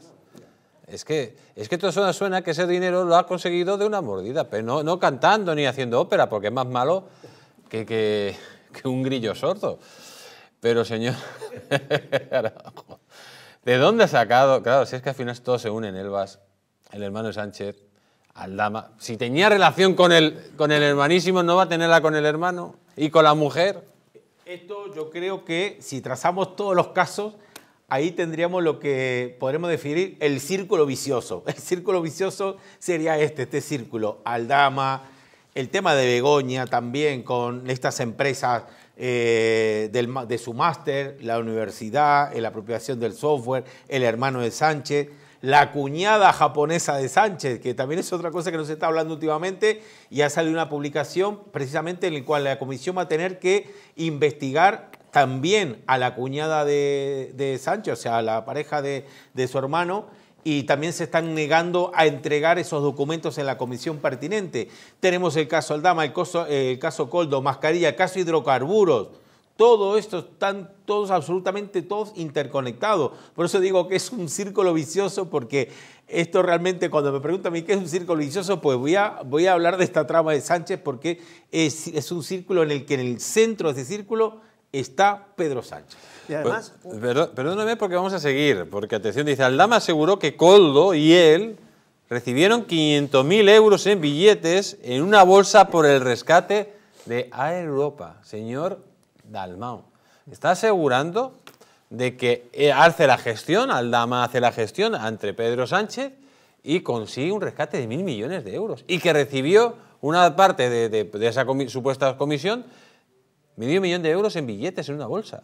Es que, es que todo suena, suena que ese dinero lo ha conseguido de una mordida, pero no, cantando ni haciendo ópera, porque es más malo que, que, un grillo sordo. Pero señor, (laughs) ¿de dónde ha sacado? Claro, si es que al final todos se unen, Elvas, el hermano de Sánchez, Aldama. Si tenía relación con el, con el hermanísimo, no va a tenerla con el hermano y con la mujer. Esto yo creo que si trazamos todos los casos, ahí tendríamos lo que podremos definir el círculo vicioso. (laughs) El círculo vicioso sería este, este círculo, Aldama, el tema de Begoña también con estas empresas eh, de su máster, la universidad, la apropiación del software, el hermano de Sánchez, la cuñada japonesa de Sánchez, que también es otra cosa que nos está hablando últimamente, y ha salido una publicación precisamente en la cual la comisión va a tener que investigar también a la cuñada de, Sánchez, o sea, a la pareja de, su hermano, y también se están negando a entregar esos documentos en la comisión pertinente. Tenemos el caso Aldama, el caso, Coldo, Mascarilla, el caso Hidrocarburos. Todo esto están todos, absolutamente todos interconectados. Por eso digo que es un círculo vicioso porque esto realmente cuando me preguntan a mí qué es un círculo vicioso, pues voy a, voy a hablar de esta trama de Sánchez porque es, es un círculo en el que en el centro de ese círculo está Pedro Sánchez. Y perdóname porque vamos a seguir, porque atención, dice, Aldama aseguró que Coldo y él recibieron 500.000 euros en billetes en una bolsa por el rescate de Air Europa. Señor Dalmao. está asegurando de que eh, hace la gestión, Aldama hace la gestión entre Pedro Sánchez y consigue un rescate de mil millones de euros y que recibió una parte de, esa supuesta comisión Medio millón de euros en billetes en una bolsa.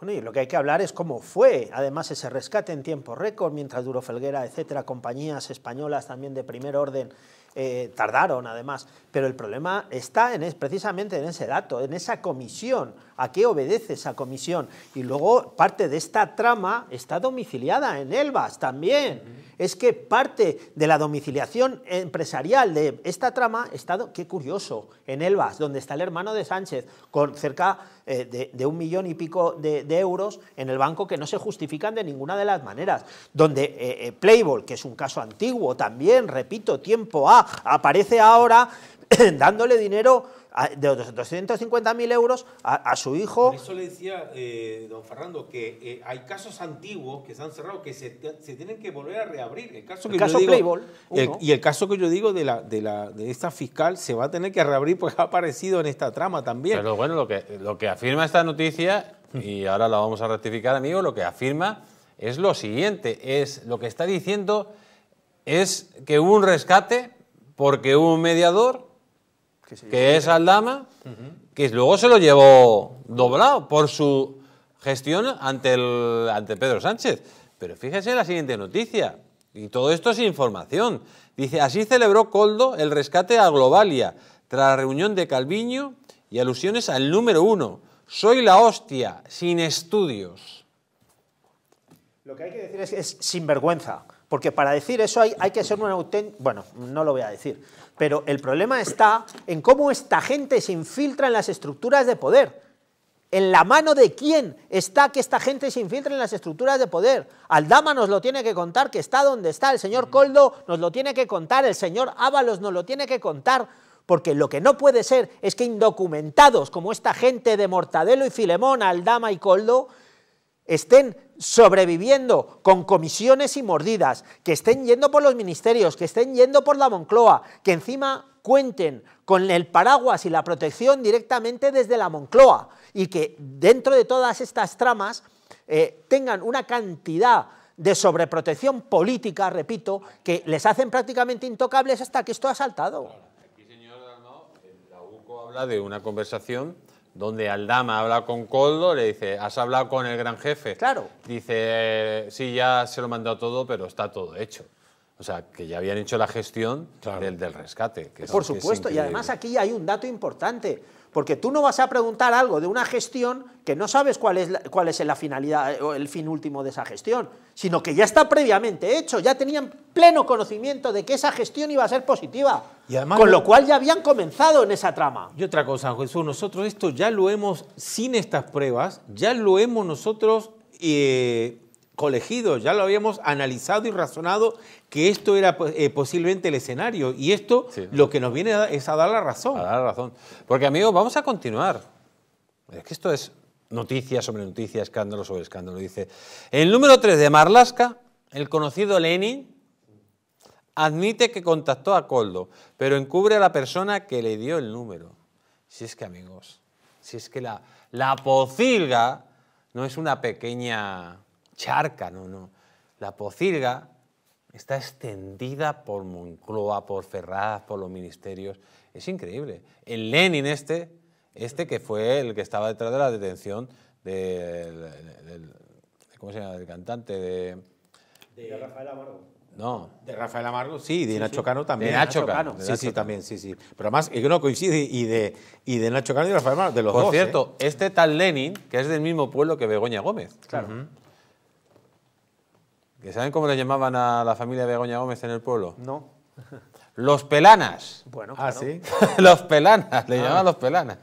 Bueno, y lo que hay que hablar es cómo fue, además, ese rescate en tiempo récord, mientras Durofelguera, Felguera, etcétera, compañías españolas también de primer orden eh, tardaron, además. Pero el problema está en, es, precisamente en ese dato, en esa comisión ¿A qué obedece esa comisión? Y luego parte de esta trama está domiciliada en Elbas también. Es que parte de la domiciliación empresarial de esta trama está, qué curioso, en Elbas, donde está el hermano de Sánchez, con cerca eh, de, un millón y pico de, euros en el banco que no se justifican de ninguna de las maneras. Donde Playball, eh, eh, Playboy, que es un caso antiguo también, repito, tiempo A, aparece ahora (coughs) dándole dinero de 250.000 euros a, su hijo. Por eso le decía, eh, don Fernando, que eh, hay casos antiguos que se han cerrado que se, tienen que volver a reabrir. El caso, que yo digo, y el caso que yo digo de, la, la, de esta fiscal se va a tener que reabrir porque (laughs) ha aparecido en esta trama también. Pero bueno, lo que, lo que afirma esta noticia, mm. y ahora la vamos a rectificar, amigo, lo que afirma es lo siguiente, es lo que está diciendo es que hubo un rescate porque hubo un mediador que, es Aldama, que luego se lo llevó doblado por su gestión ante, ante Pedro Sánchez. Pero fíjese la siguiente noticia, y todo esto es información. Dice, así celebró Coldo el rescate a Globalia, tras la reunión de Calviño y alusiones al número uno. Soy la hostia, sin estudios. Lo que hay que decir es, que es sinvergüenza, porque para decir eso hay, hay que ser un auténtico... Bueno, no lo voy a decir. Pero el problema está en cómo esta gente se infiltra en las estructuras de poder. ¿En la mano de quién está que esta gente se infiltre en las estructuras de poder? Aldama nos lo tiene que contar, que está donde está, el señor Coldo nos lo tiene que contar, el señor Ábalos nos lo tiene que contar, porque lo que no puede ser es que indocumentados como esta gente de Mortadelo y Filemón, Aldama y Coldo, estén sobreviviendo con comisiones y mordidas, que estén yendo por los ministerios, que estén yendo por la Moncloa, que encima cuenten con el paraguas y la protección directamente desde la Moncloa y que dentro de todas estas tramas eh, tengan una cantidad de sobreprotección política, repito, que les hacen prácticamente intocables hasta que esto ha saltado. Aquí, señor la eh, UCO habla de una conversación donde Aldama habla con Coldo, le dice, ¿has hablado con el gran jefe? Claro. Dice, sí, ya se lo mandó todo, pero está todo hecho. O sea, que ya habían hecho la gestión del, del, rescate. Que Por supuesto, y además aquí hay un dato importante. Porque tú no vas a preguntar algo de una gestión que no sabes cuál es, la, cuál es la finalidad eh, o el fin último de esa gestión, sino que ya está previamente hecho, ya tenían pleno conocimiento de que esa gestión iba a ser positiva. con lo cual ya habían comenzado en esa trama. Y otra cosa, Jesús, nosotros esto ya lo hemos, sin estas pruebas, ya lo hemos nosotros eh, colegidos, ya lo habíamos analizado y razonado que esto era pues, eh, posiblemente el escenario y esto lo que nos viene es a dar la razón. A dar la razón. Porque amigos, vamos a continuar. Es que esto es noticia sobre noticia, escándalo sobre escándalo. Dice, el número 3 de Marlaska, el conocido Lenin, admite que contactó a Coldo, pero encubre a la persona que le dio el número. Si es que amigos, si es que la, la pocilga no es una pequeña charca, no, no. La pocilga está extendida por Moncloa, por Ferraz, por los ministerios. Es increíble. El Lenin este, este que fue el que estaba detrás de la detención del, del, ¿cómo se llama? Del cantante de... De Rafael Amargo. No. De Rafael Amargo, sí, de Nacho Cano también. De Nacho, Cano. sí, sí, también, sí, sí. Pero además, que no coincide, y de, y de Nacho Cano y de Rafael Amargo, de los dos. Por cierto, ¿eh? este tal Lenin, que es del mismo pueblo que Begoña Gómez. Claro. ¿Saben cómo le llamaban a la familia de Begoña Gómez en el pueblo? No. Los pelanas. Bueno, ah, sí. (laughs) los pelanas, le ah. llamaban los pelanas.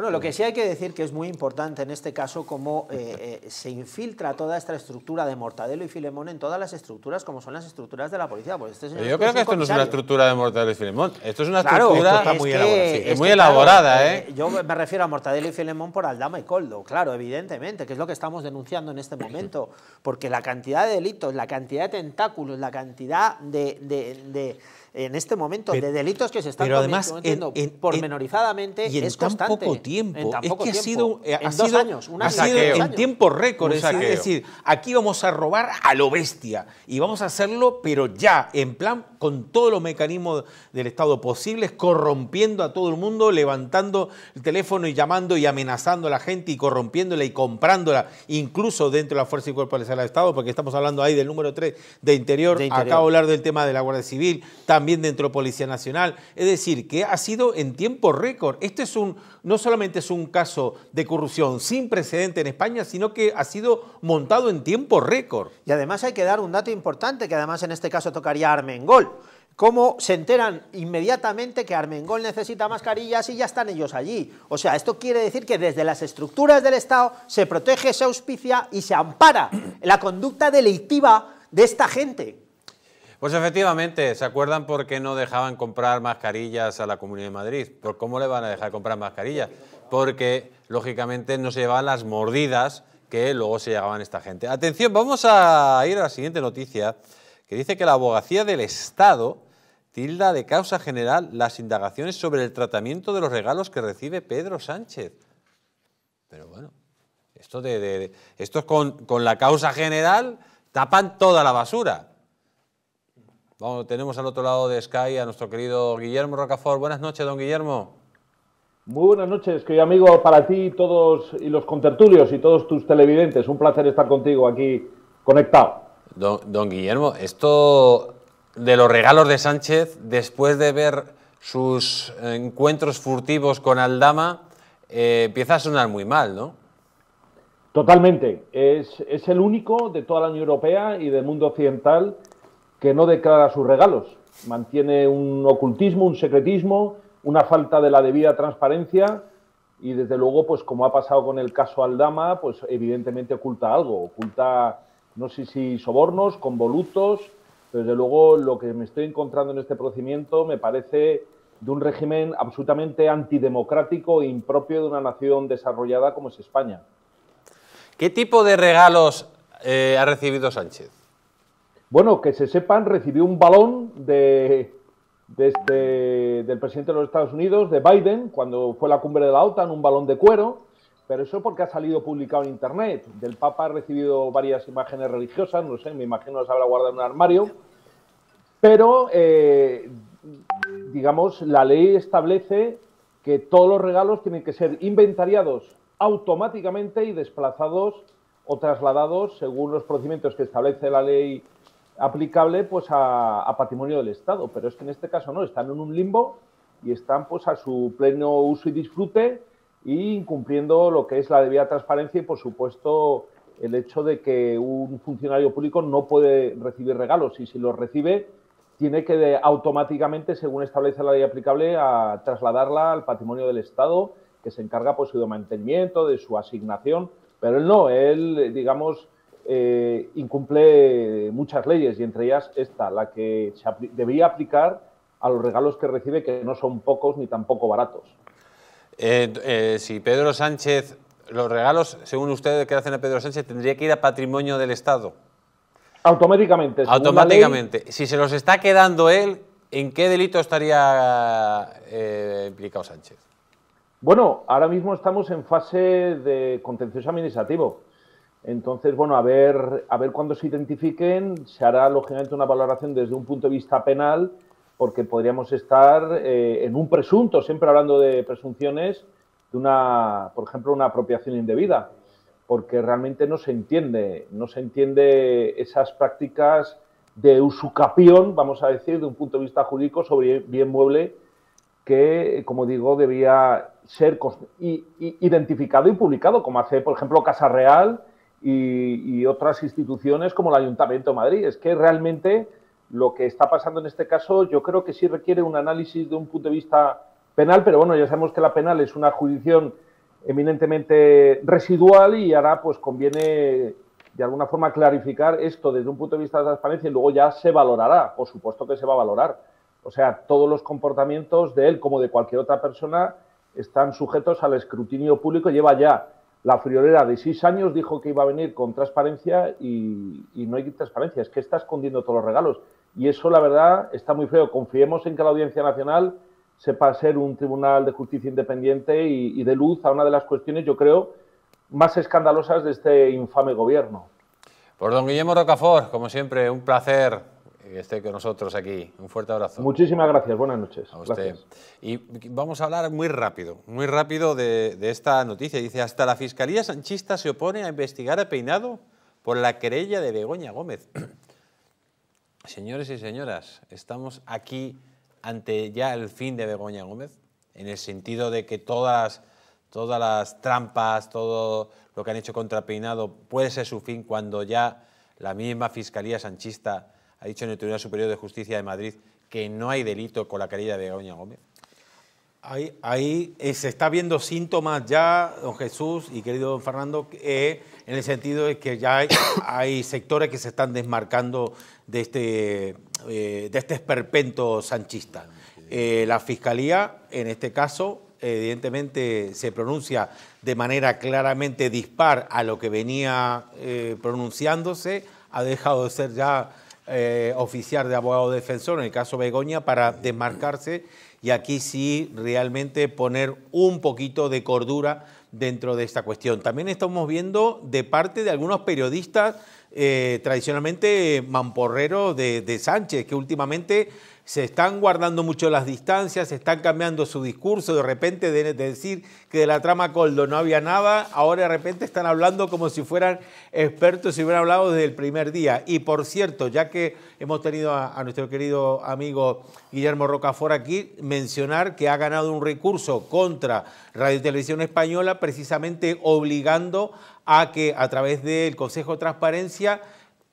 Bueno, lo que sí hay que decir que es muy importante en este caso cómo eh, eh, se infiltra toda esta estructura de Mortadelo y Filemón en todas las estructuras como son las estructuras de la policía. Este yo creo que esto no es una estructura de Mortadelo y Filemón, esto es una estructura muy, elaborada, Yo me refiero a Mortadelo y Filemón por Aldama y Coldo, claro, evidentemente, que es lo que estamos denunciando en este momento, porque la cantidad de delitos, la cantidad de tentáculos, la cantidad de en este momento de delitos que se están pero además, cometiendo pormenorizadamente y en poco tiempo. es que ha sido, eh, en dos años, en tiempo récord. Es decir, aquí vamos a robar a lo bestia y vamos a hacerlo, pero ya, en plan, con todos los mecanismos del Estado posibles, corrompiendo a todo el mundo, levantando el teléfono y llamando y amenazando a la gente y corrompiéndola y comprándola, incluso dentro de la Fuerza y Cuerpo del Estado, porque estamos hablando ahí del número 3 de Interior. Acabo de hablar del tema de la Guardia Civil también dentro de Policía Nacional. Es decir, que ha sido en tiempo récord. Este es un, no solamente es un caso de corrupción sin precedente en España, sino que ha sido montado en tiempo récord. Y además hay que dar un dato importante, que además en este caso tocaría Armengol cómo se enteran inmediatamente que Armengol necesita mascarillas y ya están ellos allí. O sea, esto quiere decir que desde las estructuras del Estado se protege, se auspicia y se ampara la conducta delictiva de esta gente. Pues efectivamente, ¿se acuerdan por qué no dejaban comprar mascarillas a la Comunidad de Madrid? ¿Por cómo le van a dejar comprar mascarillas? Porque, lógicamente, no se llevaban las mordidas que luego se llevaban esta gente. Atención, vamos a ir a la siguiente noticia, que dice que la abogacía del Estado tilda de causa general las indagaciones sobre el tratamiento de los regalos que recibe Pedro Sánchez. Pero bueno, esto, de, con, con la causa general, tapan toda la basura. Vamos, tenemos al otro lado de Sky a nuestro querido Guillermo Rocafort. Buenas noches, don Guillermo. Muy buenas noches, querido amigo, para ti todos y los contertulios y todos tus televidentes. Un placer estar contigo aquí conectado. Don, Guillermo, esto de los regalos de Sánchez, después de ver sus encuentros furtivos con Aldama, eh, empieza a sonar muy mal, ¿no? Totalmente. Es, es el único de toda la Unión Europea y del mundo occidental que no declara sus regalos. Mantiene un ocultismo, un secretismo, una falta de la debida transparencia y desde luego, pues como ha pasado con el caso Aldama, pues evidentemente oculta algo, oculta, no sé si sobornos, convolutos, pero desde luego lo que me estoy encontrando en este procedimiento me parece de un régimen absolutamente antidemocrático e impropio de una nación desarrollada como es España. ¿Qué tipo de regalos eh, ha recibido Sánchez? Bueno, que se sepan, recibió un balón de, este, del presidente de los Estados Unidos, de Biden, cuando fue la cumbre de la OTAN, un balón de cuero, pero eso porque ha salido publicado en Internet. Del Papa ha recibido varias imágenes religiosas, no sé, me imagino las habrá guardado en un armario, pero, eh, digamos, la ley establece que todos los regalos tienen que ser inventariados automáticamente y desplazados o trasladados según los procedimientos que establece la ley aplicable pues a, patrimonio del Estado, pero es que en este caso no, están en un limbo y están pues a su pleno uso y disfrute y incumpliendo lo que es la debida transparencia y por supuesto el hecho de que un funcionario público no puede recibir regalos y si los recibe tiene que automáticamente, según establece la ley aplicable, trasladarla al patrimonio del Estado que se encarga pues su mantenimiento, de su asignación, pero él no, él digamos eh, incumple muchas leyes y entre ellas esta, la que debería aplicar a los regalos que recibe, que no son pocos ni tampoco baratos. Eh, eh, si Pedro Sánchez, los regalos, según ustedes, que hacen a Pedro Sánchez, tendría que ir a patrimonio del Estado. Automáticamente. Automáticamente. si se los está quedando él, ¿en qué delito estaría implicado Sánchez? Bueno, ahora mismo estamos en fase de contencioso administrativo. Entonces, bueno, a ver, a ver cuándo se identifiquen, se hará lógicamente una valoración desde un punto de vista penal, porque podríamos estar eh, en un presunto, siempre hablando de presunciones, de una, por ejemplo, una apropiación indebida, porque realmente no se entiende, no se entiende esas prácticas de usucapión, vamos a decir, de un punto de vista jurídico sobre bien mueble que, como digo, debía ser identificado y publicado, como hace, por ejemplo, Casa Real y, otras instituciones como el Ayuntamiento de Madrid. Es que realmente lo que está pasando en este caso yo creo que sí requiere un análisis de un punto de vista penal, pero bueno, ya sabemos que la penal es una jurisdicción eminentemente residual y ahora pues conviene de alguna forma clarificar esto desde un punto de vista de transparencia y luego ya se valorará, por supuesto que se va a valorar. O sea, todos los comportamientos de él como de cualquier otra persona están sujetos al escrutinio público, lleva ya la friolera de seis años dijo que iba a venir con transparencia y, no hay transparencia, es que está escondiendo todos los regalos. Y eso, la verdad, está muy feo. Confiemos en que la Audiencia Nacional sepa ser un tribunal de justicia independiente y, de luz a una de las cuestiones, yo creo, más escandalosas de este infame gobierno. Por pues, don Guillermo Rocafort, como siempre, un placer que esté con nosotros aquí. Un fuerte abrazo. Muchísimas gracias, buenas noches. A usted. Y vamos a hablar muy rápido, muy rápido de, esta noticia. Dice, hasta la Fiscalía Sanchista se opone a investigar a Peinado por la querella de Begoña Gómez. (clears throat) Señores y señoras, estamos aquí ante ya el fin de Begoña Gómez, en el sentido de que todas, todas las trampas, todo lo que han hecho contra Peinado puede ser su fin cuando ya la misma Fiscalía Sanchista ha dicho en el Tribunal Superior de Justicia de Madrid que no hay delito con la querella de Begoña Gómez? Ahí, eh, se está viendo síntomas ya, don Jesús y querido don Fernando, eh, en el sentido de que ya (coughs) hay, sectores que se están desmarcando de este, eh, de este esperpento sanchista. la Fiscalía, en este caso, evidentemente se pronuncia de manera claramente dispar a lo que venía pronunciándose, ha dejado de ser ya eh, oficial de abogado defensor en el caso Begoña para desmarcarse y aquí sí realmente poner un poquito de cordura dentro de esta cuestión. También estamos viendo de parte de algunos periodistas eh, tradicionalmente mamporreros de Sánchez, que últimamente se están guardando mucho las distancias, se están cambiando su discurso, de repente de, decir que de la trama Coldo no había nada, ahora de repente están hablando como si fueran expertos y hubieran hablado desde el primer día. Y por cierto, ya que hemos tenido a, nuestro querido amigo Guillermo Rocafort aquí, mencionar que ha ganado un recurso contra Radio y Televisión Española precisamente obligando a que a través del Consejo de Transparencia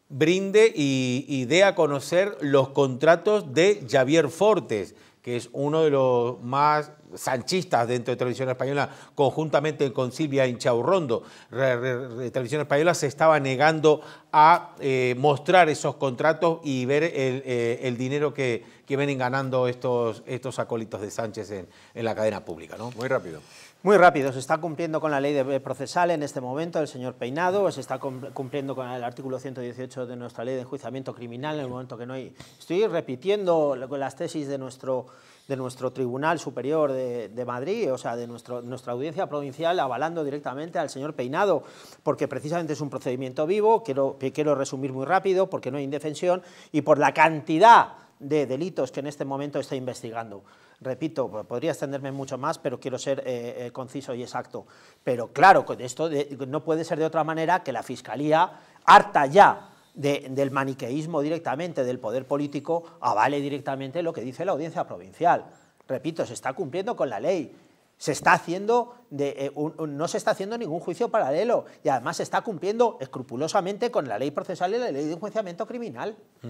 brinde y, dé a conocer los contratos de Javier Fortes, que es uno de los más sanchistas dentro de Televisión Española, conjuntamente con Silvia Inchaurrondo. Televisión Española se estaba negando a eh, mostrar esos contratos y ver el, eh, dinero que, vienen ganando estos, estos acólitos de Sánchez en, en la cadena pública. ¿no? Muy rápido. Muy rápido, se está cumpliendo con la ley eh, procesal en este momento el señor Peinado, se está cumpliendo con el artículo 118 de nuestra ley de enjuiciamiento criminal en el momento que no hay... Estoy repitiendo las tesis de nuestro, de nuestro Tribunal Superior de, Madrid, o sea, de nuestro, nuestra audiencia provincial, avalando directamente al señor Peinado, porque precisamente es un procedimiento vivo, quiero, quiero resumir muy rápido, porque no hay indefensión, y por la cantidad de delitos que en este momento está investigando. Repito, podría extenderme mucho más, pero quiero ser eh, eh, conciso y exacto. Pero claro, esto no puede ser de otra manera que la Fiscalía, harta ya del maniqueísmo directamente del poder político, avale directamente lo que dice la audiencia provincial. Repito, se está cumpliendo con la ley, se está haciendo eh, no se está haciendo ningún juicio paralelo y además se está cumpliendo escrupulosamente con la ley procesal y la ley de enjuiciamiento criminal. Mm.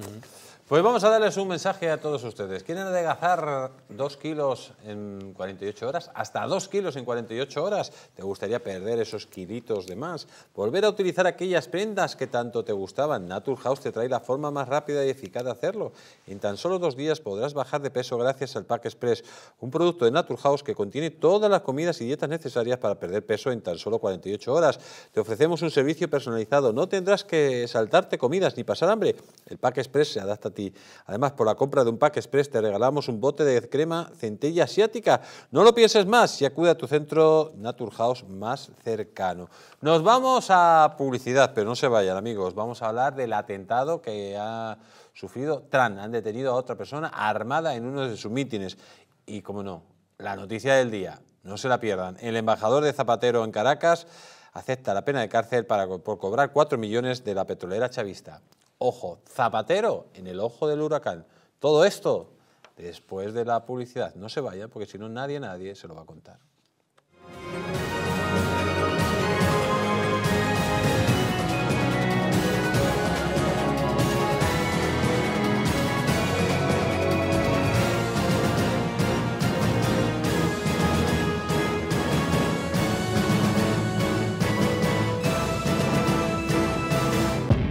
Pues vamos a darles un mensaje a todos ustedes. ¿Quieren adelgazar dos kilos en 48 horas? ¿Hasta dos kilos en 48 horas? ¿Te gustaría perder esos kilitos de más? ¿Volver a utilizar aquellas prendas que tanto te gustaban? House te trae la forma más rápida y eficaz de hacerlo. En tan solo dos días podrás bajar de peso gracias al Pack Express, un producto de House que contiene todas las comidas y dietas necesarias para perder peso en tan solo 48 horas. Te ofrecemos un servicio personalizado. No tendrás que saltarte comidas ni pasar hambre. El Pack Express se adapta a ti. Además, por la compra de un Pack Express te regalamos un bote de crema centella asiática. No lo pienses más y acude a tu centro Naturhaus más cercano. Nos vamos a publicidad, pero no se vayan, amigos. Vamos a hablar del atentado que ha sufrido Tran. Han detenido a otra persona armada en uno de sus mítines. Y, como no, la noticia del día. No se la pierdan. El embajador de Zapatero en Caracas acepta la pena de cárcel por cobrar 4 millones de la petrolera chavista. Ojo, Zapatero en el ojo del huracán. Todo esto después de la publicidad. No se vaya porque si no nadie, nadie se lo va a contar.